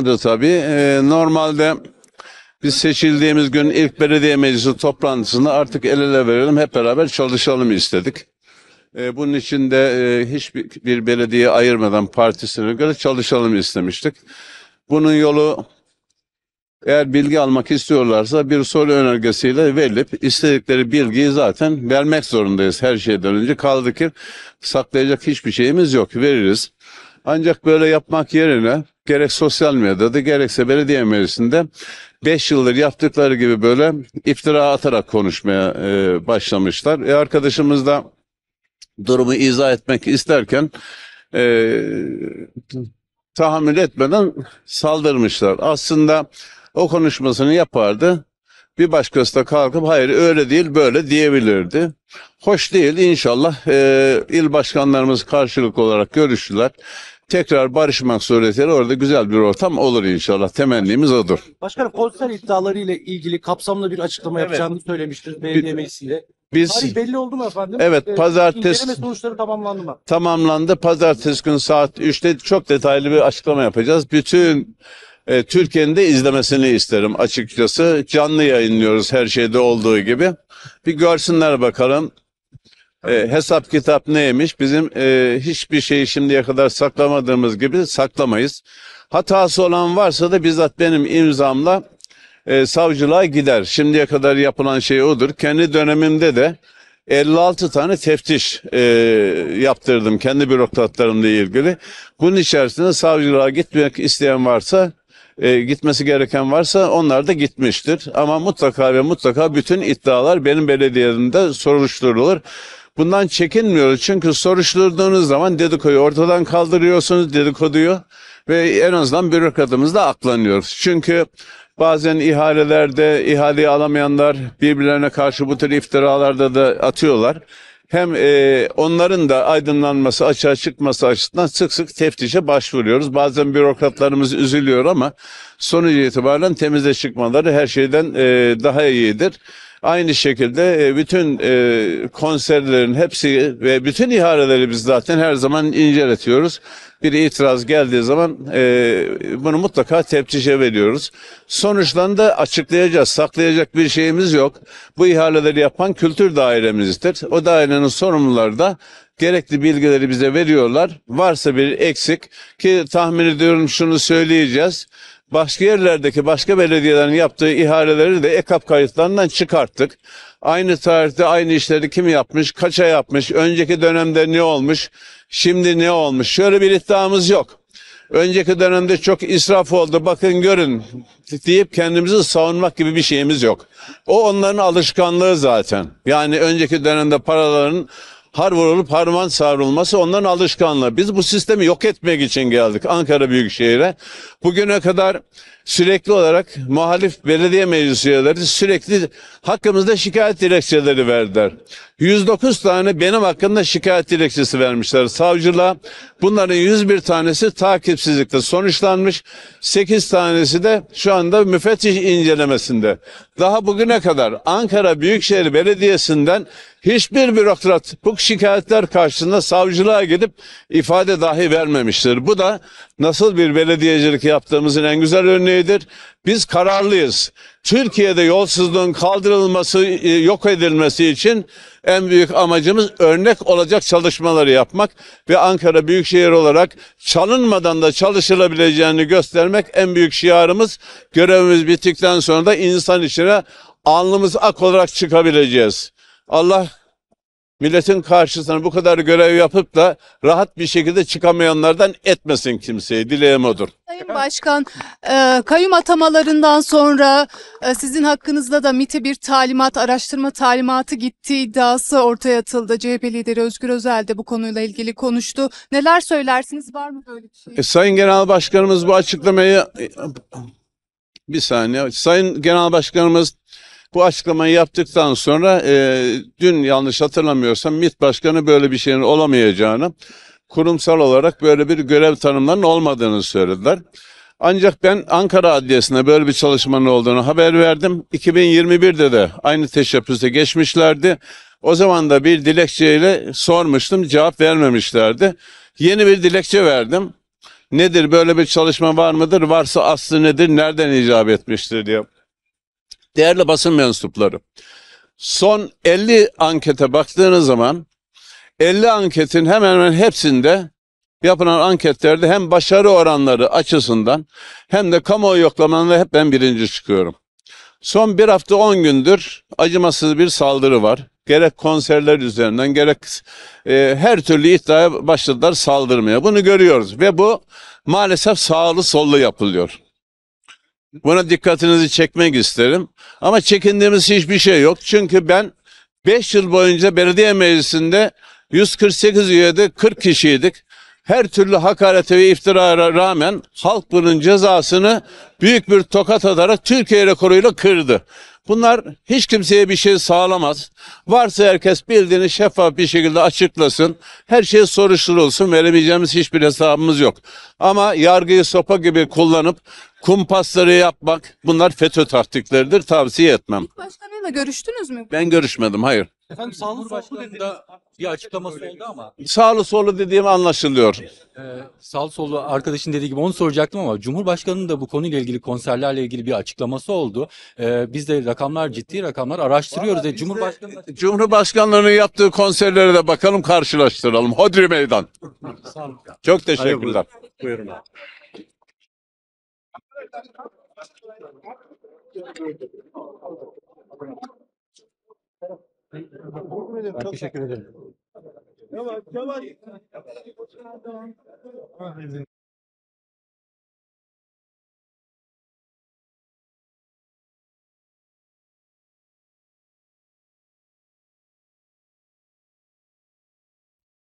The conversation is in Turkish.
Olmadı tabii. Ee, normalde biz seçildiğimiz gün ilk belediye meclisi toplantısında artık el ele verelim, hep beraber çalışalım istedik. Ee, bunun için de e, hiçbir bir belediye ayırmadan partisine göre çalışalım istemiştik. Bunun yolu eğer bilgi almak istiyorlarsa bir soru önergesiyle verilip istedikleri bilgiyi zaten vermek zorundayız her şeyden önce. Kaldı ki saklayacak hiçbir şeyimiz yok. Veririz. Ancak böyle yapmak yerine gerek sosyal medyada gerekse belediye meclisinde 5 yıldır yaptıkları gibi böyle iftira atarak konuşmaya e, başlamışlar. E, arkadaşımız da durumu izah etmek isterken e, tahammül etmeden saldırmışlar. Aslında o konuşmasını yapardı. Bir başkası da kalkıp hayır öyle değil böyle diyebilirdi hoş değil inşallah. E, il başkanlarımız karşılık olarak görüştüler. Tekrar barışmak suretiyle orada güzel bir ortam olur inşallah. Temennimiz odur. Başkanım konser iddiaları ile ilgili kapsamlı bir açıklama Evet. yapacağını söylemiştiniz belediye meclisiyle. Biz Tarih belli oldu mu efendim? Evet, ee, pazartesi- inceleme sonuçları tamamlandı mı? tamamlandı. Pazartesi gün saat 3'te çok detaylı bir açıklama yapacağız. Bütün e, Türkiye'nin de izlemesini isterim açıkçası. Canlı yayınlıyoruz her şeyde olduğu gibi. Bir görsünler bakalım. E, hesap kitap neymiş? Bizim e, hiçbir şeyi şimdiye kadar saklamadığımız gibi saklamayız. Hatası olan varsa da bizzat benim imzamla e, savcılığa gider. Şimdiye kadar yapılan şey odur. Kendi dönemimde de 56 tane teftiş e, yaptırdım kendi bürokratlarımla ilgili. Bunun içerisinde savcılığa gitmek isteyen varsa e, gitmesi gereken varsa onlar da gitmiştir. Ama mutlaka ve mutlaka bütün iddialar benim belediyemde soruşturulur. Bundan çekinmiyoruz çünkü soruşturduğunuz zaman dedikoyu ortadan kaldırıyorsunuz dedikoduyu ve en azından bürokratımız da aklanıyoruz. Çünkü bazen ihalelerde ihaleyi alamayanlar birbirlerine karşı bu tür iftiralarda da atıyorlar hem e, onların da aydınlanması, açığa çıkması açısından sık sık teftişe başvuruyoruz. Bazen bürokratlarımız üzülüyor ama sonuç itibaren temize çıkmaları her şeyden e, daha iyidir. Aynı şekilde e, bütün e, konserlerin hepsi ve bütün ihaleleri biz zaten her zaman inceletiyoruz. Bir itiraz geldiği zaman e, bunu mutlaka tepkişe veriyoruz. Sonuçlarını da açıklayacağız, saklayacak bir şeyimiz yok. Bu ihaleleri yapan kültür dairemizdir. O dairenin sorumluları da gerekli bilgileri bize veriyorlar. Varsa bir eksik ki tahmin ediyorum şunu söyleyeceğiz. Başka yerlerdeki başka belediyelerin yaptığı ihaleleri de EKAP kayıtlarından çıkarttık. Aynı tarihte aynı işleri kim yapmış, kaça yapmış, önceki dönemde ne olmuş, şimdi ne olmuş? Şöyle bir iddiamız yok. Önceki dönemde çok israf oldu bakın görün deyip kendimizi savunmak gibi bir şeyimiz yok. O onların alışkanlığı zaten. Yani önceki dönemde paraların har vurulup harman savrulması onların alışkanlığı. Biz bu sistemi yok etmek için geldik Ankara Büyükşehir'e. Bugüne kadar sürekli olarak muhalif belediye meclis üyeleri sürekli hakkımızda şikayet dilekçeleri verdiler. 109 tane benim hakkımda şikayet dilekçesi vermişler savcılığa. Bunların 101 tanesi takipsizlikte sonuçlanmış. 8 tanesi de şu anda müfettiş incelemesinde. Daha bugüne kadar Ankara Büyükşehir Belediyesi'nden hiçbir bürokrat bu şikayetler karşısında savcılığa gidip ifade dahi vermemiştir. Bu da nasıl bir belediyecilik yaptığımızın en güzel örneğidir. Biz kararlıyız. Türkiye'de yolsuzluğun kaldırılması, e, yok edilmesi için en büyük amacımız örnek olacak çalışmaları yapmak ve Ankara Büyükşehir olarak çalınmadan da çalışılabileceğini göstermek en büyük şiarımız. Görevimiz bittikten sonra da insan içine alnımız ak olarak çıkabileceğiz. Allah milletin karşısına bu kadar görev yapıp da rahat bir şekilde çıkamayanlardan etmesin kimseyi. Dileğim odur. Sayın Başkan, e, kayyum atamalarından sonra e, sizin hakkınızda da MIT'e bir talimat, araştırma talimatı gitti iddiası ortaya atıldı. CHP lideri Özgür Özel de bu konuyla ilgili konuştu. Neler söylersiniz? Var mı böyle bir şey? E, Sayın Genel Başkanımız bu açıklamayı... Bir saniye. Sayın Genel Başkanımız bu açıklamayı yaptıktan sonra e, dün yanlış hatırlamıyorsam MİT Başkanı böyle bir şeyin olamayacağını, kurumsal olarak böyle bir görev tanımlarının olmadığını söylediler. Ancak ben Ankara Adliyesi'ne böyle bir çalışmanın olduğunu haber verdim. 2021'de de aynı teşebbüste geçmişlerdi. O zaman da bir dilekçeyle sormuştum, cevap vermemişlerdi. Yeni bir dilekçe verdim. Nedir böyle bir çalışma var mıdır? Varsa aslı nedir? Nereden icap etmiştir diye. Değerli basın mensupları, son 50 ankete baktığınız zaman 50 anketin hemen hemen hepsinde yapılan anketlerde hem başarı oranları açısından hem de kamuoyu yoklamalarında hep ben birinci çıkıyorum. Son bir hafta on gündür acımasız bir saldırı var. Gerek konserler üzerinden gerek e, her türlü iddiaya başladılar saldırmaya. Bunu görüyoruz ve bu maalesef sağlı sollu yapılıyor. Buna dikkatinizi çekmek isterim. Ama çekindiğimiz hiçbir şey yok. Çünkü ben 5 yıl boyunca belediye meclisinde 148 üyede 40 kişiydik. Her türlü hakarete ve iftiraya rağmen halk bunun cezasını büyük bir tokat atarak Türkiye rekoruyla kırdı. Bunlar hiç kimseye bir şey sağlamaz. Varsa herkes bildiğini şeffaf bir şekilde açıklasın. Her şey soruşturulsun. Veremeyeceğimiz hiçbir hesabımız yok. Ama yargıyı sopa gibi kullanıp Kumpasları yapmak bunlar FETÖ taktikleridir tavsiye etmem. İlk başkanıyla görüştünüz mü? Ben görüşmedim hayır. Efendim sağlı sollu dediğiniz bir açıklaması oldu ama. Sağlı solu dediğim anlaşılıyor. E, sağlı sollu arkadaşın dediği gibi onu soracaktım ama Cumhurbaşkanı'nın da bu konuyla ilgili konserlerle ilgili bir açıklaması oldu. E, biz de rakamlar ciddi rakamlar araştırıyoruz. E, Cumhurbaşkanı... Cumhurbaşkanlarının yaptığı konserlere de bakalım karşılaştıralım. Hodri meydan. Çok teşekkürler. Buyurun. Çok teşekkür ederim. Yavaş yavaş.